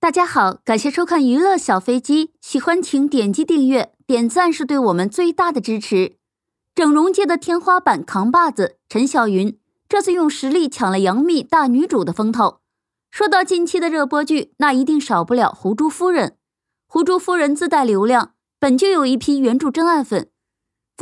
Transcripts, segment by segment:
大家好，感谢收看《娱乐小飞机》，喜欢请点击订阅、点赞，是对我们最大的支持。整容界的天花板扛把子陈小云，这次用实力抢了杨幂大女主的风头。说到近期的热播剧，那一定少不了《胡珠夫人》。《胡珠夫人》自带流量，本就有一批原著真爱粉。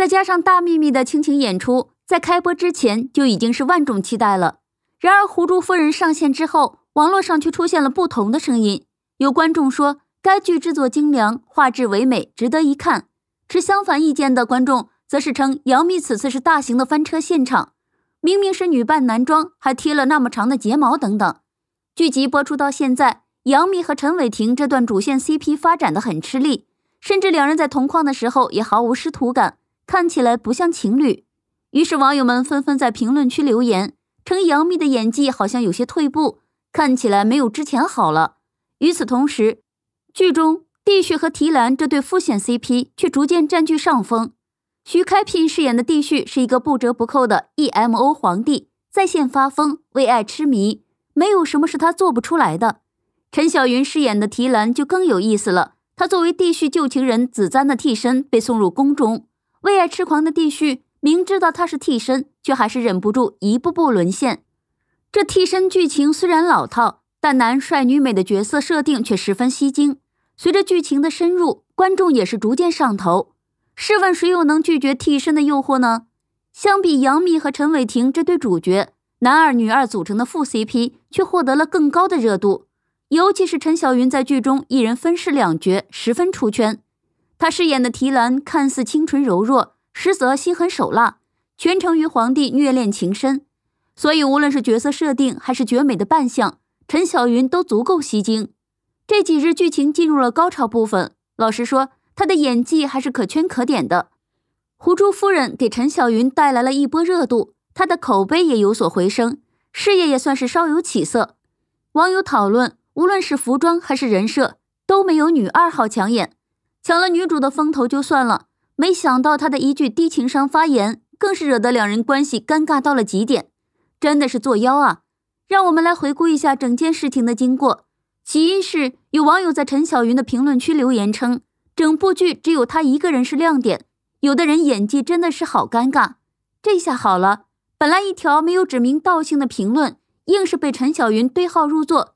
再加上《大幂幂的倾情演出，在开播之前就已经是万众期待了。然而，胡珠夫人上线之后，网络上却出现了不同的声音。有观众说该剧制作精良，画质唯美，值得一看；持相反意见的观众则是称杨幂此次是大型的翻车现场，明明是女扮男装，还贴了那么长的睫毛等等。剧集播出到现在，杨幂和陈伟霆这段主线 CP 发展的很吃力，甚至两人在同框的时候也毫无师徒感。看起来不像情侣，于是网友们纷纷在评论区留言，称杨幂的演技好像有些退步，看起来没有之前好了。与此同时，剧中帝旭和提兰这对副线 CP 却逐渐占据上风。徐开骋饰演的帝旭是一个不折不扣的 EMO 皇帝，在线发疯，为爱痴迷，没有什么是他做不出来的。陈小纭饰演的提兰就更有意思了，她作为帝旭旧情人紫簪的替身被送入宫中。为爱痴狂的帝旭明知道他是替身，却还是忍不住一步步沦陷。这替身剧情虽然老套，但男帅女美的角色设定却十分吸睛。随着剧情的深入，观众也是逐渐上头。试问谁又能拒绝替身的诱惑呢？相比杨幂和陈伟霆这对主角，男二女二组成的副 CP 却获得了更高的热度。尤其是陈小纭在剧中一人分饰两角，十分出圈。他饰演的提兰看似清纯柔弱，实则心狠手辣，全程与皇帝虐恋情深。所以无论是角色设定还是绝美的扮相，陈小云都足够吸睛。这几日剧情进入了高潮部分，老实说，她的演技还是可圈可点的。胡珠夫人给陈小云带来了一波热度，她的口碑也有所回升，事业也算是稍有起色。网友讨论，无论是服装还是人设，都没有女二号抢眼。抢了女主的风头就算了，没想到他的一句低情商发言，更是惹得两人关系尴尬到了极点，真的是作妖啊！让我们来回顾一下整件事情的经过。起因是有网友在陈小云的评论区留言称，整部剧只有他一个人是亮点，有的人演技真的是好尴尬。这下好了，本来一条没有指名道姓的评论，硬是被陈小云对号入座。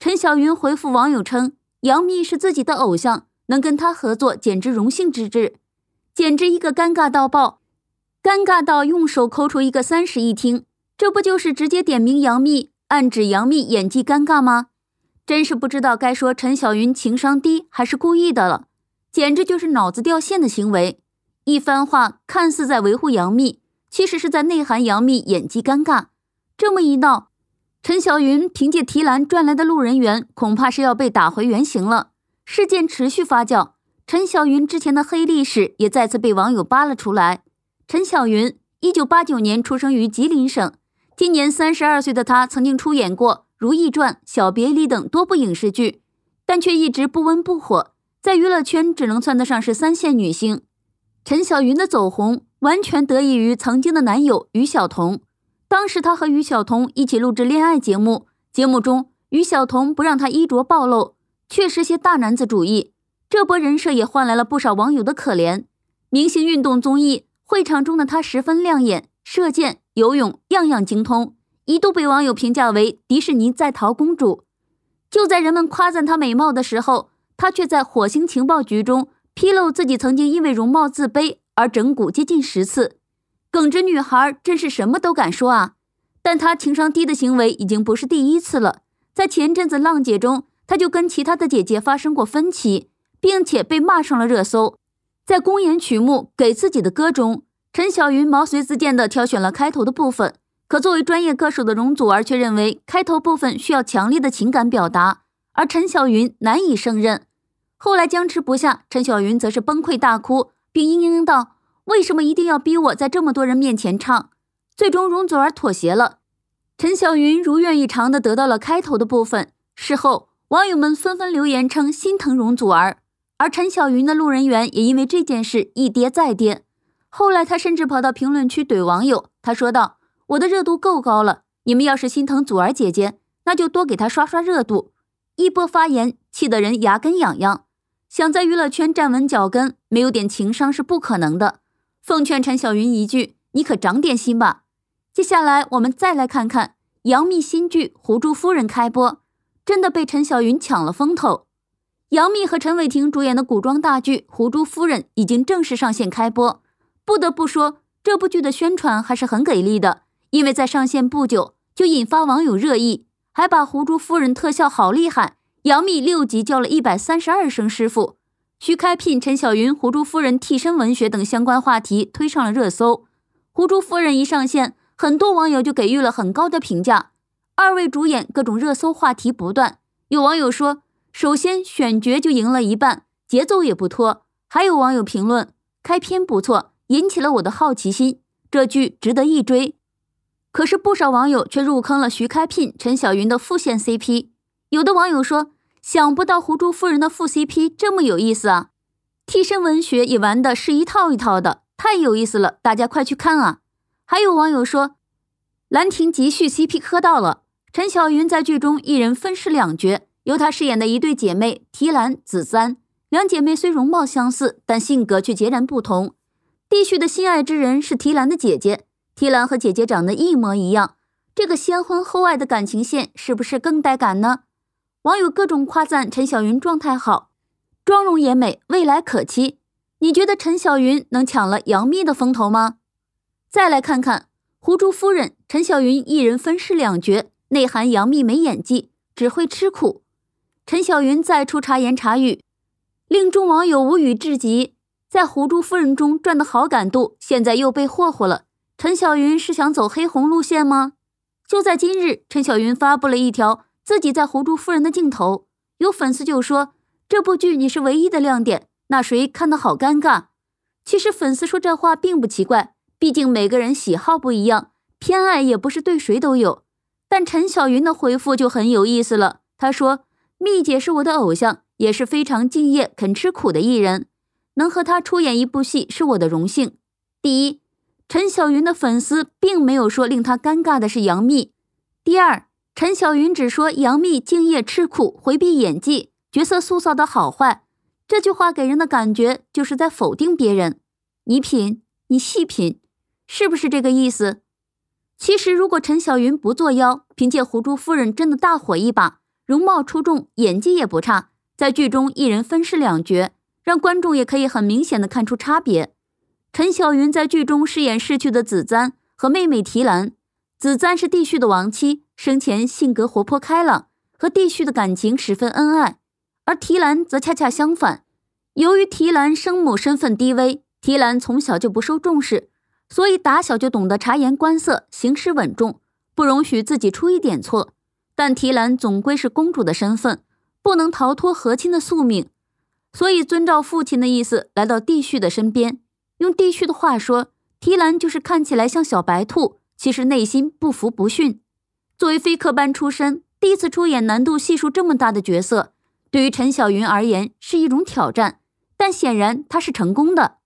陈小云回复网友称，杨幂是自己的偶像。能跟他合作简直荣幸之至，简直一个尴尬到爆，尴尬到用手抠出一个三室一厅，这不就是直接点名杨幂，暗指杨幂演技尴尬吗？真是不知道该说陈小云情商低，还是故意的了，简直就是脑子掉线的行为。一番话看似在维护杨幂，其实是在内涵杨幂演技尴尬。这么一闹，陈小云凭借提篮赚来的路人缘，恐怕是要被打回原形了。事件持续发酵，陈小云之前的黑历史也再次被网友扒了出来。陈小云，一九八九年出生于吉林省，今年三十二岁的她曾经出演过《如懿传》《小别离》等多部影视剧，但却一直不温不火，在娱乐圈只能算得上是三线女星。陈小云的走红完全得益于曾经的男友于小彤，当时她和于小彤一起录制恋爱节目，节目中于小彤不让她衣着暴露。确实些大男子主义，这波人设也换来了不少网友的可怜。明星运动综艺会场中的她十分亮眼，射箭、游泳样样精通，一度被网友评价为迪士尼在逃公主。就在人们夸赞她美貌的时候，她却在火星情报局中披露自己曾经因为容貌自卑而整蛊接近十次。耿直女孩真是什么都敢说啊！但她情商低的行为已经不是第一次了，在前阵子浪姐中。她就跟其他的姐姐发生过分歧，并且被骂上了热搜。在公演曲目给自己的歌中，陈小云毛遂自荐地挑选了开头的部分，可作为专业歌手的容祖儿却认为开头部分需要强烈的情感表达，而陈小云难以胜任。后来僵持不下，陈小云则是崩溃大哭，并嘤嘤道：“为什么一定要逼我在这么多人面前唱？”最终，容祖儿妥协了，陈小云如愿以偿地得到了开头的部分。事后。网友们纷纷留言称心疼容祖儿，而陈小云的路人缘也因为这件事一跌再跌。后来，他甚至跑到评论区怼网友，他说道：“我的热度够高了，你们要是心疼祖儿姐姐，那就多给她刷刷热度。”一波发言气得人牙根痒痒。想在娱乐圈站稳脚跟，没有点情商是不可能的。奉劝陈小云一句，你可长点心吧。接下来，我们再来看看杨幂新剧《胡珠夫人》开播。真的被陈小云抢了风头。杨幂和陈伟霆主演的古装大剧《狐珠夫人》已经正式上线开播。不得不说，这部剧的宣传还是很给力的，因为在上线不久就引发网友热议，还把《狐珠夫人》特效好厉害、杨幂六集叫了一百三十二声师傅、徐开聘、陈小云、《狐珠夫人》替身、文学等相关话题推上了热搜。《狐珠夫人》一上线，很多网友就给予了很高的评价。二位主演各种热搜话题不断，有网友说：“首先选角就赢了一半，节奏也不拖。”还有网友评论：“开篇不错，引起了我的好奇心，这剧值得一追。”可是不少网友却入坑了徐开聘、陈小云的副线 CP。有的网友说：“想不到胡珠夫人的副 CP 这么有意思啊，替身文学也玩的是一套一套的，太有意思了，大家快去看啊！”还有网友说：“兰亭集序 CP 磕到了。”陈小云在剧中一人分饰两角，由她饰演的一对姐妹提兰、紫簪。两姐妹虽容貌相似，但性格却截然不同。帝旭的心爱之人是提兰的姐姐，提兰和姐姐长得一模一样。这个先婚后爱的感情线是不是更带感呢？网友各种夸赞陈小云状态好，妆容也美，未来可期。你觉得陈小云能抢了杨幂的风头吗？再来看看《胡珠夫人》，陈小云一人分饰两角。内涵杨幂没演技，只会吃苦。陈小云再出茶言茶语，令众网友无语至极。在《胡珠夫人》中赚的好感度，现在又被霍霍了。陈小云是想走黑红路线吗？就在今日，陈小云发布了一条自己在《胡珠夫人》的镜头，有粉丝就说：“这部剧你是唯一的亮点，那谁看的好尴尬。”其实粉丝说这话并不奇怪，毕竟每个人喜好不一样，偏爱也不是对谁都有。但陈小云的回复就很有意思了。她说：“幂姐是我的偶像，也是非常敬业、肯吃苦的艺人，能和她出演一部戏是我的荣幸。”第一，陈小云的粉丝并没有说令她尴尬的是杨幂。第二，陈小云只说杨幂敬业吃苦，回避演技、角色塑造的好坏。这句话给人的感觉就是在否定别人。你品，你细品，是不是这个意思？其实，如果陈小云不作妖，凭借《胡珠夫人》真的大火一把。容貌出众，演技也不差，在剧中一人分饰两角，让观众也可以很明显的看出差别。陈小云在剧中饰演逝去的紫簪和妹妹提兰。紫簪是弟婿的亡妻，生前性格活泼开朗，和弟婿的感情十分恩爱；而提兰则恰恰相反，由于提兰生母身份低微，提兰从小就不受重视。所以打小就懂得察言观色，行事稳重，不容许自己出一点错。但提兰总归是公主的身份，不能逃脱和亲的宿命，所以遵照父亲的意思，来到帝旭的身边。用帝旭的话说，提兰就是看起来像小白兔，其实内心不服不逊。作为非科班出身，第一次出演难度系数这么大的角色，对于陈小云而言是一种挑战，但显然她是成功的。